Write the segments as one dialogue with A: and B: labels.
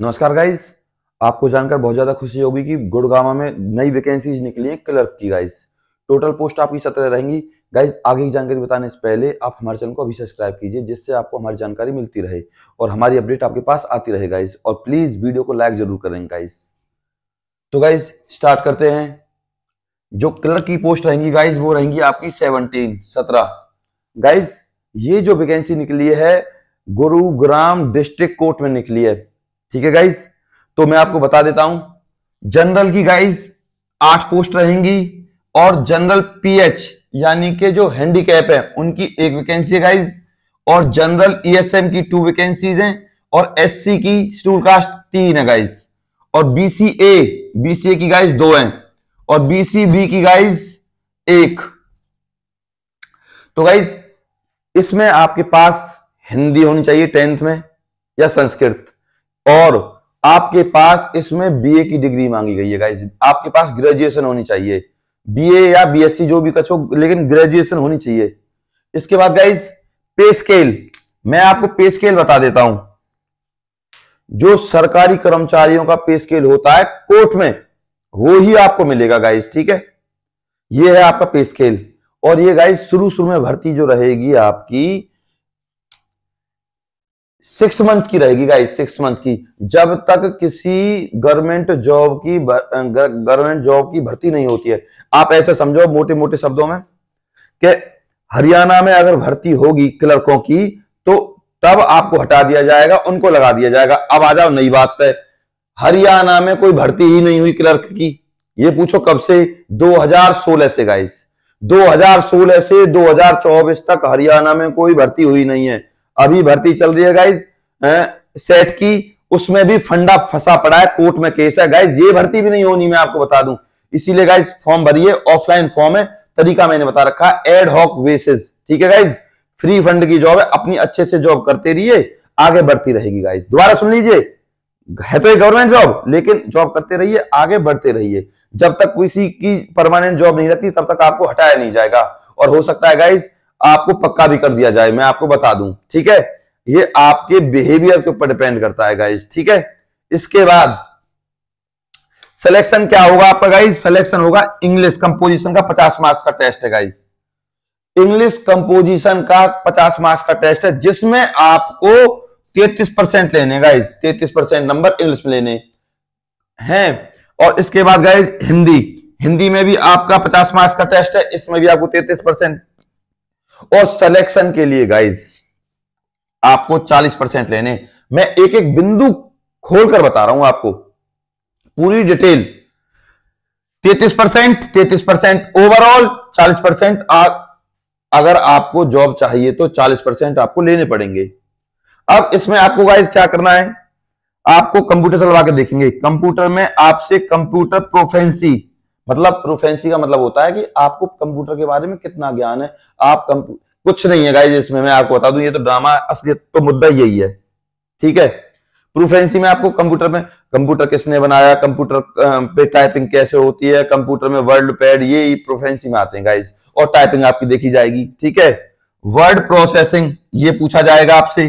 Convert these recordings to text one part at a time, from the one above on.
A: नमस्कार गाइज आपको जानकर बहुत ज़्यादा खुशी होगी कि गुड़गामा में नई वैकेंसीज निकली हैं क्लर्क की गाइज टोटल पोस्ट आपकी सत्रह रहेंगी गाइज आगे की जानकारी बताने से पहले आप हमारे चैनल को अभी सब्सक्राइब कीजिए जिससे आपको हमारी जानकारी मिलती रहे और हमारी अपडेट आपके पास आती रहे गाइज और प्लीज़ वीडियो को लाइक जरूर करें गाइज तो गाइज स्टार्ट करते हैं जो क्लर्क की पोस्ट रहेंगी गाइज वो रहेंगी आपकी सेवनटीन सत्रह गाइज ये जो वैकेंसी निकली है गुरुग्राम डिस्ट्रिक्ट कोर्ट में निकली है ठीक है गाइज तो मैं आपको बता देता हूं जनरल की गाइज आठ पोस्ट रहेंगी और जनरल पीएच यानी के जो हैंडीकैप है उनकी एक वैकेंसी है गाइज और जनरल ईएसएम e की टू वैकेंसीज हैं और एससी की स्टूल कास्ट तीन है गाइज और बीसीए बीसीए की गाइज दो हैं और बीसीबी की गाइज एक तो गाइज इसमें आपके पास हिंदी होनी चाहिए टेंथ में या संस्कृत और आपके पास इसमें बीए की डिग्री मांगी गई है आपके पास ग्रेजुएशन होनी चाहिए बीए या बीएससी जो भी कचो लेकिन ग्रेजुएशन होनी चाहिए इसके बाद गाइज पे स्केल मैं आपको पे स्केल बता देता हूं जो सरकारी कर्मचारियों का पे स्केल होता है कोर्ट में वो ही आपको मिलेगा गाइस ठीक है ये है आपका पे स्केल और ये गाइस शुरू शुरू में भर्ती जो रहेगी आपकी सिक्स मंथ की रहेगी गाइस सिक्स मंथ की जब तक किसी गवर्नमेंट जॉब की गवर्नमेंट जॉब की भर्ती नहीं होती है आप ऐसे समझो मोटे मोटे शब्दों में कि हरियाणा में अगर भर्ती होगी क्लर्कों की तो तब आपको हटा दिया जाएगा उनको लगा दिया जाएगा अब आ जाओ नई बात पे हरियाणा में कोई भर्ती ही नहीं हुई क्लर्क की ये पूछो कब से दो से गाइस दो से दो तक हरियाणा में कोई भर्ती हुई नहीं है अभी भर्ती चल रही है गाइज सेट की उसमें भी फंडा फंसा पड़ा है कोर्ट में केस है गाइज ये भर्ती भी नहीं होनी मैं आपको बता दूं इसीलिए गाइज फॉर्म भरिए ऑफलाइन फॉर्म है तरीका मैंने बता रखा है एड हॉक बेसिस ठीक है गाइज फ्री फंड की जॉब है अपनी अच्छे से जॉब करते रहिए आगे बढ़ती रहेगी गाइज दोबारा सुन लीजिए है तो ये गवर्नमेंट जॉब लेकिन जॉब करते रहिए आगे बढ़ते रहिए जब तक किसी की परमानेंट जॉब नहीं रहती तब तक आपको हटाया नहीं जाएगा और हो सकता है गाइज आपको पक्का भी कर दिया जाए मैं आपको बता दूं ठीक है ये आपके बिहेवियर के ऊपर डिपेंड करता है गाइज ठीक है इसके बाद सिलेक्शन क्या होगा आपका गाइज सिलेक्शन होगा इंग्लिश कंपोजिशन का पचास मार्क्स का टेस्ट है गाइज इंग्लिश कंपोजिशन का पचास मार्क्स का टेस्ट है जिसमें आपको तैतीस परसेंट लेने गाइज तैतीस परसेंट नंबर इंग्लिश में लेने हैं और इसके बाद गाइज हिंदी हिंदी में भी आपका पचास मार्क्स का टेस्ट है इसमें भी आपको तैतीस परसेंट और सिलेक्शन के लिए गाइस आपको 40 परसेंट लेने मैं एक एक बिंदु खोलकर बता रहा हूं आपको पूरी डिटेल 33 परसेंट तैतीस परसेंट ओवरऑल 40 परसेंट अगर आपको जॉब चाहिए तो 40 परसेंट आपको लेने पड़ेंगे अब इसमें आपको गाइस क्या करना है आपको कंप्यूटर चलवा के देखेंगे कंप्यूटर में आपसे कंप्यूटर प्रोफेंसी मतलब प्रोफेंसी का मतलब होता है कि आपको कंप्यूटर के बारे में कितना ज्ञान है आप कुछ नहीं है गाइज इसमें मैं आपको बता दूं ये तो ड्रामा असलियत तो मुद्दा यही है ठीक है प्रूफेंसी में आपको कंप्यूटर में कंप्यूटर किसने बनाया कंप्यूटर पे टाइपिंग कैसे होती है कंप्यूटर में वर्ड पैड ये प्रोफेंसी में आते हैं गाइज और टाइपिंग आपकी देखी जाएगी ठीक है वर्ड प्रोसेसिंग ये पूछा जाएगा आपसे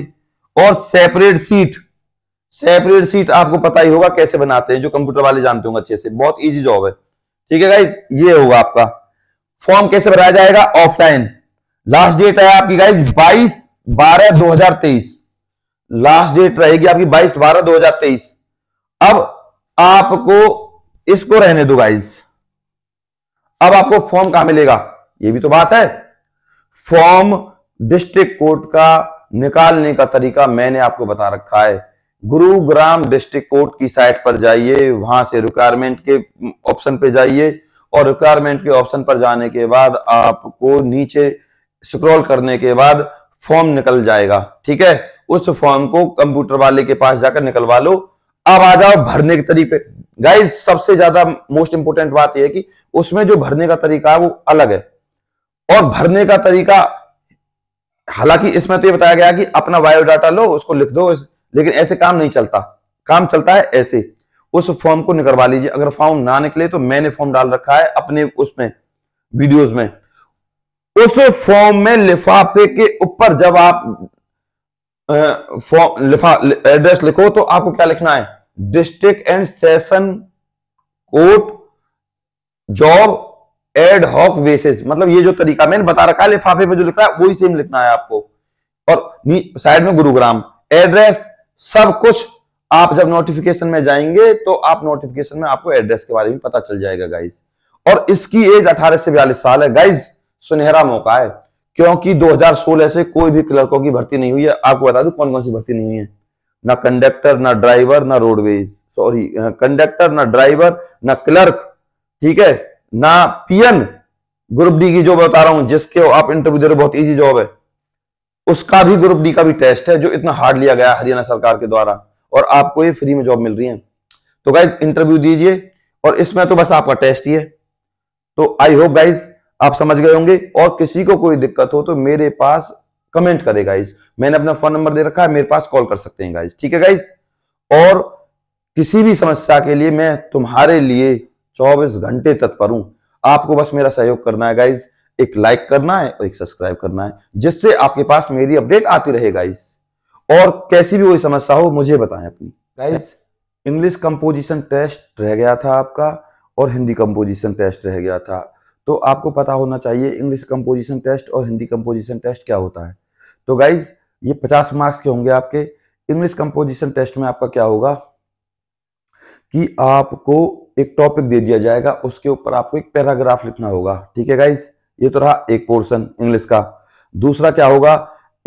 A: और सेपरेट सीट सेपरेट सीट आपको पता ही होगा कैसे बनाते हैं जो कंप्यूटर वाले जानते होंगे अच्छे से बहुत ईजी जॉब है ठीक है गाइज ये होगा आपका फॉर्म कैसे भराया जाएगा ऑफलाइन लास्ट डेट है आपकी गाइज 22 बारह 2023 लास्ट डेट रहेगी आपकी 22 बारह 2023 अब आपको इसको रहने दो गाइज अब आपको फॉर्म कहां मिलेगा ये भी तो बात है फॉर्म डिस्ट्रिक्ट कोर्ट का निकालने का तरीका मैंने आपको बता रखा है गुरुग्राम डिस्ट्रिक्ट कोर्ट की साइट पर जाइए वहां से रिक्वायरमेंट के ऑप्शन पे जाइए और रिक्वायरमेंट के ऑप्शन पर जाने के बाद आपको नीचे स्क्रॉल करने के बाद फॉर्म निकल जाएगा ठीक है उस फॉर्म को कंप्यूटर वाले के पास जाकर निकलवा लो अब आ जाओ भरने के तरीके गाइज सबसे ज्यादा मोस्ट इंपोर्टेंट बात यह है कि उसमें जो भरने का तरीका है वो अलग है और भरने का तरीका हालांकि इसमें तो यह बताया गया कि अपना बायोडाटा लो उसको लिख दो लेकिन ऐसे काम नहीं चलता काम चलता है ऐसे उस फॉर्म को निकलवा लीजिए अगर फॉर्म ना निकले तो मैंने फॉर्म डाल रखा है अपने उसमें वीडियोस में उस फॉर्म में लिफाफे के ऊपर जब आप फॉर्म लिफा एड्रेस लिखो तो आपको क्या लिखना है district and session court job ad hoc basis मतलब ये जो तरीका मैंने बता रखा है लिफाफे पे जो लिखा है वही सेम लिखना है आपको और साइड में गुरुग्राम एड्रेस सब कुछ आप जब नोटिफिकेशन में जाएंगे तो आप नोटिफिकेशन में आपको एड्रेस के बारे में पता चल जाएगा गाइज और इसकी एज 18 से बयालीस साल है गाइज सुनहरा मौका है क्योंकि 2016 से कोई भी क्लर्कों की भर्ती नहीं हुई है आपको बता दू कौन कौन सी भर्ती नहीं हुई है ना कंडक्टर ना ड्राइवर ना रोडवेज सॉरी कंडक्टर ना ड्राइवर ना क्लर्क ठीक है ना पीएन ग्रुप डी की जॉब बता रहा हूं जिसके आप इंटरव्यू दे रहे बहुत ईजी जॉब है उसका भी ग्रुप डी का भी टेस्ट है जो इतना हार्ड लिया गया हरियाणा सरकार के द्वारा और आपको ये फ्री में जॉब मिल रही है तो गाइज इंटरव्यू दीजिए और इसमें तो बस आपका टेस्ट ही है तो आई होप गाइज आप समझ गए होंगे और किसी को कोई दिक्कत हो तो मेरे पास कमेंट करे गाइज मैंने अपना फोन नंबर दे रखा है मेरे पास कॉल कर सकते हैं गाइज ठीक है गाइज और किसी भी समस्या के लिए मैं तुम्हारे लिए 24 घंटे तत्पर हूं आपको बस मेरा सहयोग करना है गाइज एक लाइक करना है और एक सब्सक्राइब करना है जिससे आपके पास मेरी अपडेट आती रहे गाइस और कैसी भी कोई समस्या हो मुझे बताएं अपनी गाइस इंग्लिश कंपोजिशन टेस्ट रह गया था आपका और हिंदी कंपोजिशन टेस्ट रह गया था तो आपको पता होना चाहिए इंग्लिश कंपोजिशन टेस्ट और हिंदी कंपोजिशन टेस्ट क्या होता है तो गाइज ये पचास मार्क्स के होंगे आपके इंग्लिश कंपोजिशन टेस्ट में आपका क्या होगा कि आपको एक टॉपिक दे दिया जाएगा उसके ऊपर आपको एक पैराग्राफ लिखना होगा ठीक है गाइज ये तो रहा एक पोर्शन इंग्लिश का दूसरा क्या होगा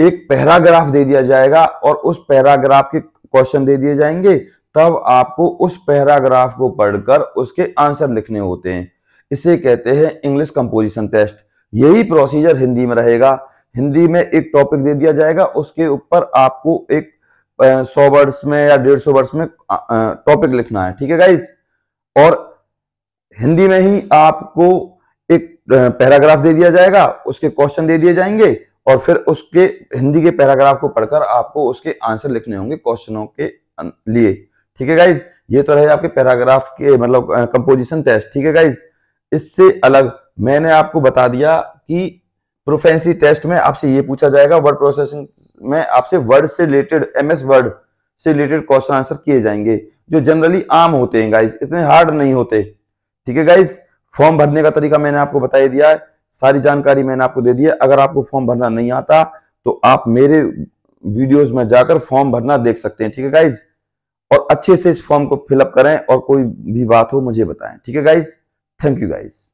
A: एक पैराग्राफ दे दिया जाएगा और उस पैराग्राफ के क्वेश्चन दे दिए जाएंगे तब आपको उस पैराग्राफ को पढ़कर उसके आंसर लिखने होते हैं इसे कहते हैं इंग्लिश कंपोजिशन टेस्ट यही प्रोसीजर हिंदी में रहेगा हिंदी में एक टॉपिक दे दिया जाएगा उसके ऊपर आपको एक सौ वर्ड्स में या डेढ़ सौ वर्ड्स में टॉपिक लिखना है ठीक है गाइस और हिंदी में ही आपको पैराग्राफ दे दिया जाएगा उसके क्वेश्चन दे दिए जाएंगे और फिर उसके हिंदी के पैराग्राफ को पढ़कर आपको उसके आंसर लिखने होंगे क्वेश्चनों के अं, लिए ठीक है गाइज ये तो रहे आपके पैराग्राफ के मतलब कंपोजिशन टेस्ट ठीक है गाइज इससे अलग मैंने आपको बता दिया कि प्रोफेंसी टेस्ट में आपसे ये पूछा जाएगा वर्ड प्रोसेसिंग में आपसे वर्ड से रिलेटेड एमएस वर्ड से रिलेटेड क्वेश्चन आंसर किए जाएंगे जो जनरली आम होते हैं गाइज इतने हार्ड नहीं होते ठीक है गाइज फॉर्म भरने का तरीका मैंने आपको बताई दिया है सारी जानकारी मैंने आपको दे दी है अगर आपको फॉर्म भरना नहीं आता तो आप मेरे वीडियोस में जाकर फॉर्म भरना देख सकते हैं ठीक है गाइज और अच्छे से इस फॉर्म को फिलअप करें और कोई भी बात हो मुझे बताएं ठीक है गाइज थैंक यू गाइज